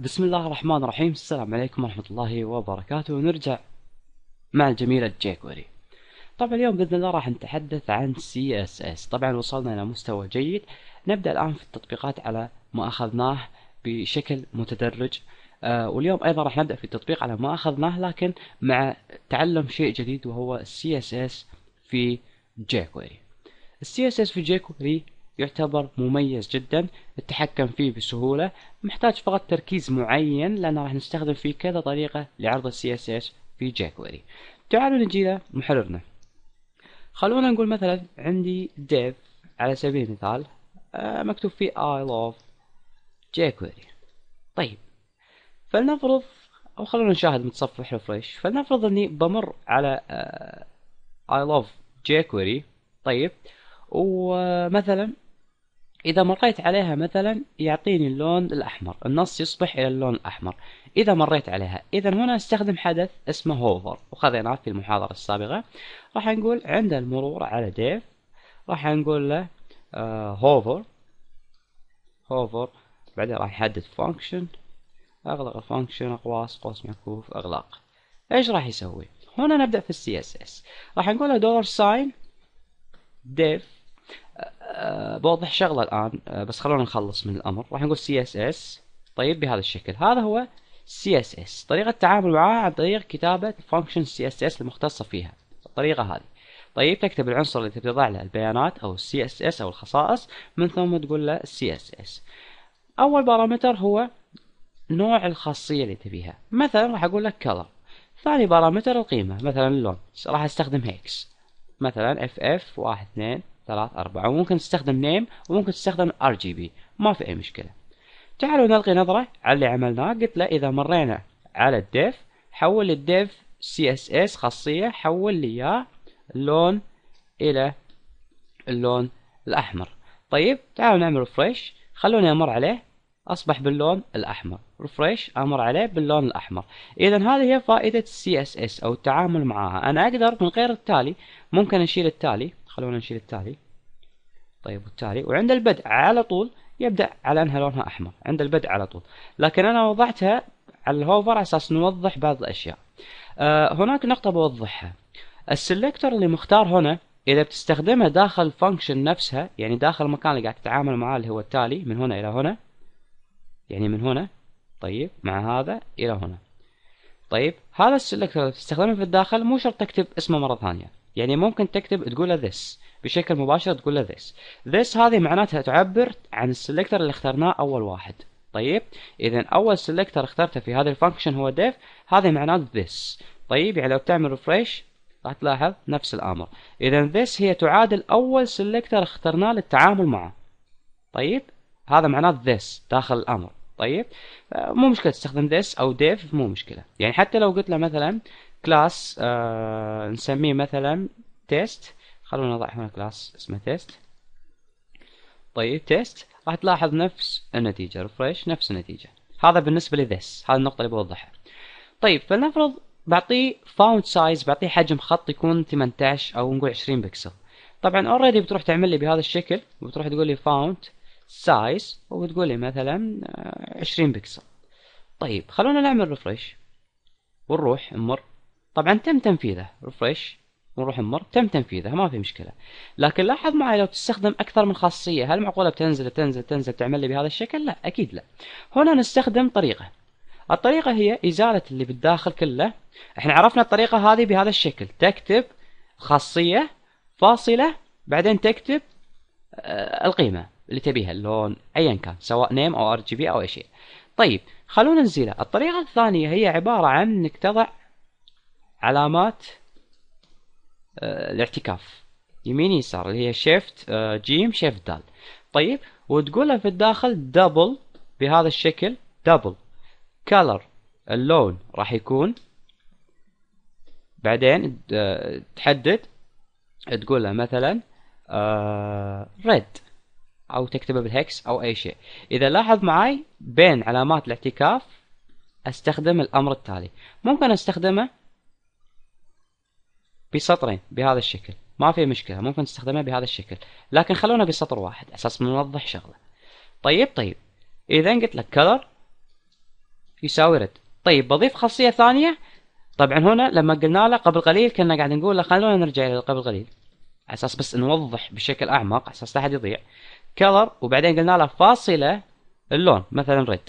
بسم الله الرحمن الرحيم السلام عليكم ورحمة الله وبركاته ونرجع مع الجميلة جيكوري طبعا اليوم بإذن الله راح نتحدث عن CSS طبعا وصلنا إلى مستوى جيد نبدأ الآن في التطبيقات على ما أخذناه بشكل متدرج آه واليوم أيضا راح نبدأ في التطبيق على ما أخذناه لكن مع تعلم شيء جديد وهو CSS في جيكوري السي اس اس في جيكوري يعتبر مميز جدا التحكم فيه بسهولة محتاج فقط تركيز معين لأن راح نستخدم فيه كذا طريقة لعرض اس CSS في jQuery تعالوا نجي له محررنا خلونا نقول مثلا عندي div على سبيل المثال آه، مكتوب فيه I love jQuery طيب فلنفرض أو خلونا نشاهد متصفح ريفريش فلنفرض أني بمر على آه، I love jQuery طيب ومثلا إذا مريت عليها مثلا يعطيني اللون الأحمر النص يصبح إلى اللون الأحمر إذا مريت عليها إذا هنا استخدم حدث اسمه هوفر وخذيناه في المحاضرة السابقة راح نقول عند المرور على ديف راح نقول له آه، هوفر هوفر بعدين راح يحدد فانكشن اغلق الفانكشن اقواس قوس مكفوف اغلاق ايش راح يسوي هنا نبدا في السي اس اس راح نقول له دولار ساين ديف آه، بوضح شغله الان آه، بس خلونا نخلص من الامر راح نقول سي اس اس طيب بهذا الشكل هذا هو سي اس اس طريقه التعامل معاه عن طريق كتابه فانكشن سي اس اس المختصه فيها الطريقه هذه طيب تكتب العنصر اللي تبي تضع له البيانات او السي اس اس او الخصائص من ثم تقول له سي اس اس اول بارامتر هو نوع الخاصيه اللي تبيها مثلا راح اقول لك كلر ثاني بارامتر القيمه مثلا اللون راح استخدم هيكس مثلا اف اف 1 2 ثلاث أربعة وممكن تستخدم نيم وممكن تستخدم ار جي بي ما في أي مشكلة تعالوا نلقي نظرة على اللي عملناه قلت له إذا مرينا على الديف حول الديف سي اس اس خاصية حول لي إياه اللون إلى اللون الأحمر طيب تعالوا نعمل ريفريش خلوني أمر عليه أصبح باللون الأحمر ريفريش أمر عليه باللون الأحمر إذا هذه هي فائدة السي اس اس أو التعامل معها أنا أقدر من غير التالي ممكن أشيل التالي خلونا نشيل التالي طيب والتالي وعند البدء على طول يبدأ على أنها لونها أحمر عند البدء على طول لكن أنا وضعتها على الهوفر على أساس نوضح بعض الأشياء آه هناك نقطة بوضحها السلكتور اللي مختار هنا إذا بتستخدمه داخل الفانكشن نفسها يعني داخل المكان اللي قاعد تتعامل معاه اللي هو التالي من هنا إلى هنا يعني من هنا طيب مع هذا إلى هنا طيب هذا السلكتور اللي بتستخدمه في الداخل مو شرط تكتب اسمه مرة ثانية يعني ممكن تكتب تقول this بشكل مباشر تقول this this هذه معناتها تعبر عن السلكتر اللي اخترناه أول واحد طيب إذا أول سلكتر اخترته في هذا الفانكشن هو def هذا معناته this طيب يعني لو بتعمل ريفريش راح تلاحظ نفس الأمر إذا this هي تعادل أول سلكتر اخترناه للتعامل معه طيب هذا معناه this داخل الأمر طيب آه، مو مشكله تستخدم this او ديف مو مشكله يعني حتى لو قلت له مثلا كلاس آه نسميه مثلا تيست خلونا نضع هنا كلاس اسمه تيست طيب تيست راح تلاحظ نفس النتيجه ريفرش نفس النتيجه هذا بالنسبه لذس هذه النقطه اللي بوضحها طيب فلنفرض بعطيه فاونت سايز بعطيه حجم خط يكون 18 او نقول 20 بكسل طبعا اوريدي بتروح تعمل لي بهذا الشكل وبتروح تقول لي فاونت سايز وبتقولي مثلا آه، عشرين بكسل طيب خلونا نعمل ريفرش ونروح نمر طبعا تم تنفيذه ريفرش ونروح نمر تم تنفيذها ما في مشكله لكن لاحظ معي لو تستخدم اكثر من خاصيه هل معقوله بتنزل تنزل تنزل تعمل لي بهذا الشكل لا اكيد لا هنا نستخدم طريقه الطريقه هي ازاله اللي بالداخل كله احنا عرفنا الطريقه هذه بهذا الشكل تكتب خاصيه فاصله بعدين تكتب آه، القيمه اللي تبيها اللون ايا كان سواء نيم او ار جي بي او اي شيء طيب خلونا نزيله الطريقه الثانيه هي عباره عن انك تضع علامات آه، الاعتكاف يمين يسار اللي هي شيفت جيم شيفت دال طيب وتقولها في الداخل دبل بهذا الشكل دبل كلر اللون راح يكون بعدين آه، تحدد تقولها مثلا ريد آه، او تكتبه بالهكس او اي شيء اذا لاحظ معي بين علامات الاعتكاف استخدم الامر التالي ممكن استخدمه بسطرين بهذا الشكل ما في مشكله ممكن تستخدمه بهذا الشكل لكن خلونا بسطر واحد اساس نوضح شغله طيب طيب اذا قلت لك color يساوي red طيب بضيف خاصيه ثانيه طبعا هنا لما قلنا له قبل قليل كنا قاعد نقول له خلونا نرجع الى قبل قليل على اساس بس نوضح بشكل اعمق على اساس لا احد يضيع كلر وبعدين قلنا له فاصله اللون مثلا ريد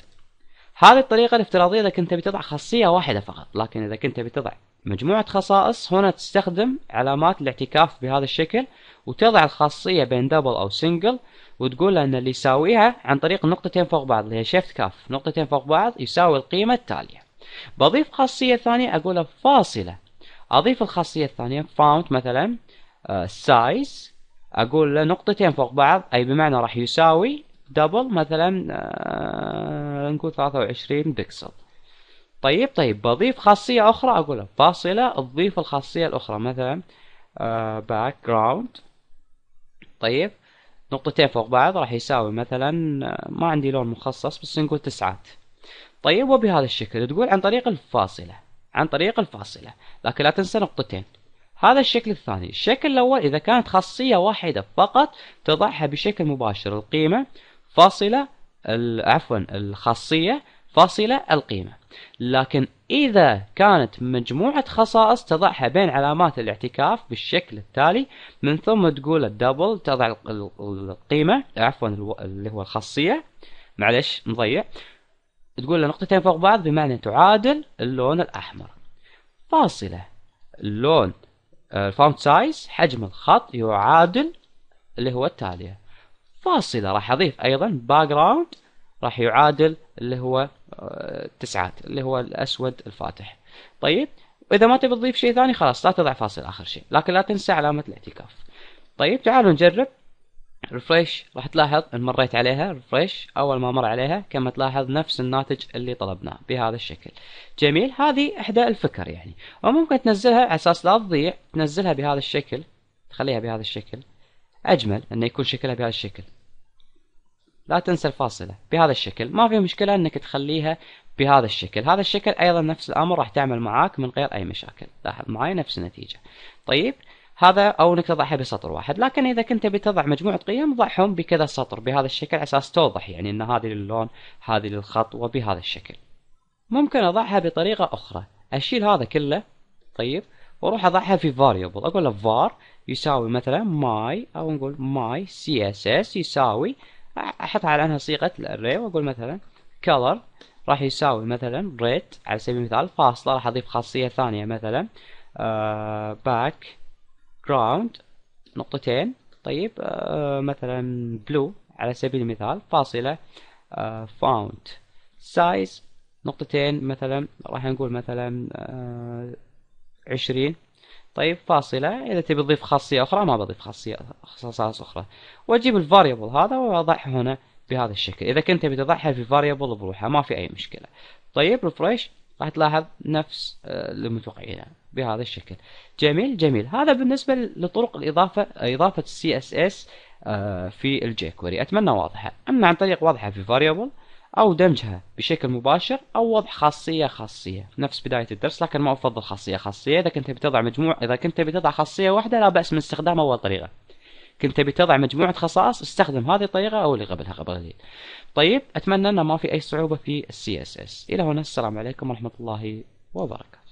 هذه الطريقة الافتراضية إذا كنت بتضع خاصية واحدة فقط لكن إذا كنت بتضع مجموعة خصائص هنا تستخدم علامات الاعتكاف بهذا الشكل وتضع الخاصية بين دبل أو سنجل وتقول له أن اللي يساويها عن طريق نقطتين فوق بعض اللي هي شيفت كاف نقطتين فوق بعض يساوي القيمة التالية بضيف خاصية ثانية أقولها فاصلة أضيف الخاصية الثانية فاونت مثلا سايز آه، اقول له نقطتين فوق بعض اي بمعنى راح يساوي دبل مثلا آه، نقول ثلاثة وعشرين بكسل طيب طيب بضيف خاصية أخرى أقولها فاصلة تضيف الخاصية الأخرى مثلا باك آه، جراوند طيب نقطتين فوق بعض راح يساوي مثلا آه، ما عندي لون مخصص بس نقول تسعات طيب وبهذا الشكل تقول عن طريق الفاصلة عن طريق الفاصلة لكن لا تنسى نقطتين هذا الشكل الثاني الشكل الأول إذا كانت خاصية واحدة فقط تضعها بشكل مباشر القيمة فاصلة عفوا الخاصية فاصلة القيمة لكن إذا كانت مجموعة خصائص تضعها بين علامات الاعتكاف بالشكل التالي من ثم تقول الدبل تضع القيمة عفوا اللي هو الخاصية معلش مضيع تقول له نقطتين فوق بعض بمعنى تعادل اللون الأحمر فاصلة اللون الفونت آه، سايز حجم الخط يعادل اللي هو التالية فاصلة راح أضيف أيضا باك جراوند راح يعادل اللي هو آه، تسعات اللي هو الأسود الفاتح طيب واذا ما تبي تضيف شيء ثاني خلاص لا تضع فاصل آخر شيء لكن لا تنسى علامة الاعتكاف طيب تعالوا نجرب ريفريش راح تلاحظ ان مريت عليها ريفريش اول ما مر عليها كما تلاحظ نفس الناتج اللي طلبناه بهذا الشكل جميل هذه احدى الفكر يعني وممكن تنزلها على اساس لا تضيع تنزلها بهذا الشكل تخليها بهذا الشكل اجمل انه يكون شكلها بهذا الشكل لا تنسى الفاصله بهذا الشكل ما في مشكله انك تخليها بهذا الشكل هذا الشكل ايضا نفس الامر راح تعمل معاك من غير اي مشاكل لاحظ معي نفس النتيجه طيب هذا او انك تضعها بسطر واحد لكن اذا كنت بتضع مجموعه قيم ضعهم بكذا سطر بهذا الشكل على اساس توضح يعني ان هذه للون هذه للخط وبهذا الشكل ممكن اضعها بطريقه اخرى اشيل هذا كله طيب واروح اضعها في فاريبل اقول له var يساوي مثلا ماي او نقول ماي سي اس اس يساوي احطها على انها صيغه الاري واقول مثلا color راح يساوي مثلا red على سبيل المثال فاصله راح اضيف خاصيه ثانيه مثلا باك آه، uh, جراوند نقطتين طيب آه, آه، مثلا بلو على سبيل المثال فاصلة آه فاونت سايز نقطتين مثلا راح نقول مثلا آه عشرين طيب فاصلة إذا تبي تضيف خاصية أخرى ما بضيف خاصية خصائص أخرى وأجيب الفاريبل هذا وأضعه هنا بهذا الشكل إذا كنت تبي تضعها في فاريبل بروحها ما في أي مشكلة طيب ريفريش راح تلاحظ نفس آه، اللي بهذا الشكل جميل جميل هذا بالنسبة لطرق الإضافة إضافة CSS آه، في الجيكوري أتمنى واضحة أما عن طريق وضعها في فاريبل أو دمجها بشكل مباشر أو وضع خاصية خاصية نفس بداية الدرس لكن ما أفضل خاصية خاصية إذا كنت بتضع مجموع إذا كنت بتضع خاصية واحدة لا بأس من استخدام أول طريقة كنت بتضع مجموعة خصائص استخدم هذه الطريقة أو اللي قبلها قبل قليل طيب أتمنى أنه ما في أي صعوبة في السي اس اس إلى هنا السلام عليكم ورحمة الله وبركاته